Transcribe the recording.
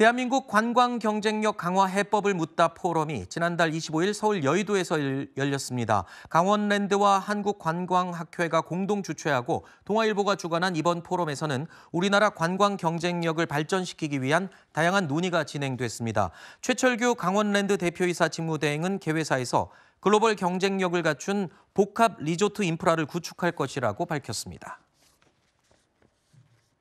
대한민국 관광 경쟁력 강화 해법을 묻다 포럼이 지난달 25일 서울 여의도에서 열렸습니다. 강원랜드와 한국관광학회가 공동 주최하고 동아일보가 주관한 이번 포럼에서는 우리나라 관광 경쟁력을 발전시키기 위한 다양한 논의가 진행됐습니다. 최철규 강원랜드 대표이사 직무대행은 개회사에서 글로벌 경쟁력을 갖춘 복합 리조트 인프라를 구축할 것이라고 밝혔습니다.